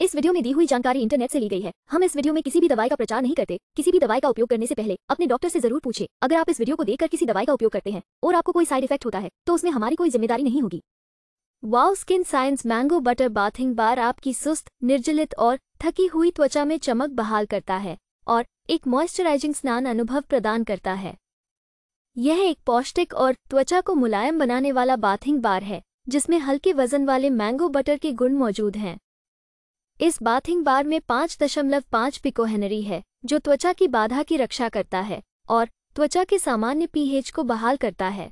इस वीडियो में दी हुई जानकारी इंटरनेट से ली गई है हम इस वीडियो में किसी भी दवाई का प्रचार नहीं करते किसी भी दवाई का उपयोग करने से पहले अपने डॉक्टर से जरूर पूछे अगर आप इस वीडियो को देखकर किसी दवाई का उपयोग करते हैं और आपको कोई साइड इफेक्ट होता है तो उसमें हमारी कोई जिम्मेदारी नहीं होगी wow skin science mango butter bathing bar आपकी सुस्त निर्जलित और थकी हुई त्वचा में चमक बहाल करता है और एक मॉइस्चराइजिंग स्नान अनुभव प्रदान करता है यह एक पौष्टिक और त्वचा को मुलायम बनाने वाला बाथिंग बार है जिसमें हल्के वजन वाले मैंगो बटर के गुण मौजूद हैं इस बाथिंग बार में पाँच दशमलव पाँच पिकोहेनरी है जो त्वचा की बाधा की रक्षा करता है और त्वचा के सामान्य पीएच को बहाल करता है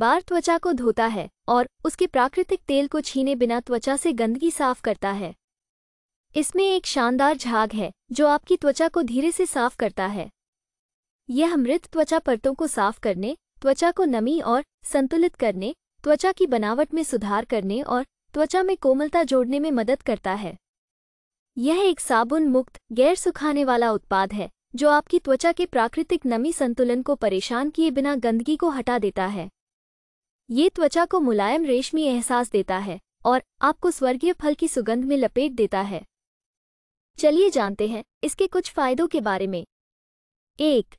बार त्वचा को धोता है और उसके प्राकृतिक तेल को छीने बिना त्वचा से गंदगी साफ करता है इसमें एक शानदार झाग है जो आपकी त्वचा को धीरे से साफ करता है यह मृत त्वचा परतों को साफ करने त्वचा को नमी और संतुलित करने त्वचा की बनावट में सुधार करने और त्वचा में कोमलता जोड़ने में मदद करता है यह एक साबुन मुक्त गैर सुखाने वाला उत्पाद है जो आपकी त्वचा के प्राकृतिक नमी संतुलन को परेशान किए बिना गंदगी को हटा देता है ये त्वचा को मुलायम रेशमी एहसास देता है और आपको स्वर्गीय फल की सुगंध में लपेट देता है चलिए जानते हैं इसके कुछ फायदों के बारे में एक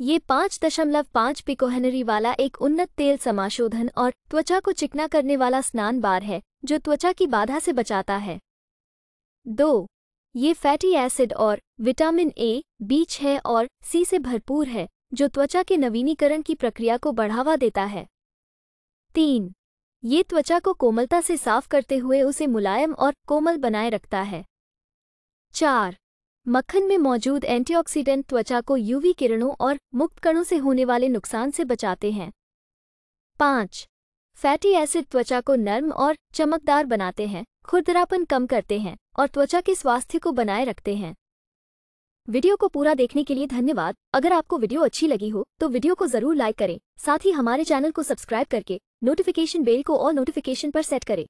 ये पाँच दशमलव पाँच पिकोहनरी वाला एक उन्नत तेल समाशोधन और त्वचा को चिकना करने वाला स्नान बार है जो त्वचा की बाधा से बचाता है दो ये फैटी एसिड और विटामिन ए बीच है और सी से भरपूर है जो त्वचा के नवीनीकरण की प्रक्रिया को बढ़ावा देता है तीन ये त्वचा को कोमलता से साफ करते हुए उसे मुलायम और कोमल बनाए रखता है चार मक्खन में मौजूद एंटीऑक्सीडेंट त्वचा को यूवी किरणों और मुक्त कणों से होने वाले नुकसान से बचाते हैं पाँच फैटी एसिड त्वचा को नर्म और चमकदार बनाते हैं खुरदरापन कम करते हैं और त्वचा के स्वास्थ्य को बनाए रखते हैं वीडियो को पूरा देखने के लिए धन्यवाद अगर आपको वीडियो अच्छी लगी हो तो वीडियो को जरूर लाइक करें साथ ही हमारे चैनल को सब्सक्राइब करके नोटिफिकेशन बेल को और नोटिफिकेशन पर सेट करें